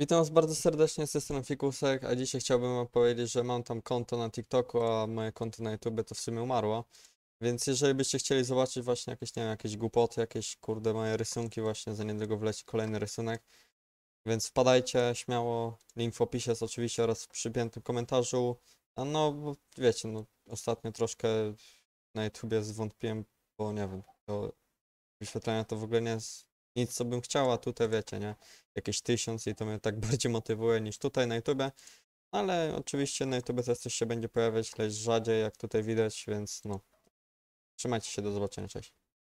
Witam Was bardzo serdecznie, z jestem Fikusek, a dzisiaj chciałbym Wam powiedzieć, że mam tam konto na TikToku, a moje konto na YouTube to w sumie umarło. Więc jeżeli byście chcieli zobaczyć właśnie jakieś, nie wiem, jakieś głupoty, jakieś kurde moje rysunki właśnie, za niedługo wleci kolejny rysunek. Więc wpadajcie śmiało, link w opisie jest oczywiście oraz w przypiętym komentarzu. A no, wiecie, no ostatnio troszkę na YouTubie zwątpiłem, bo nie wiem, to wyświetlenia to w ogóle nie jest nic, co bym chciała, tutaj wiecie, nie? Jakieś tysiąc i to mnie tak bardziej motywuje niż tutaj na YouTube. Ale oczywiście na YouTube też coś się będzie pojawiać, lecz rzadziej jak tutaj widać, więc no. Trzymajcie się, do zobaczenia, cześć.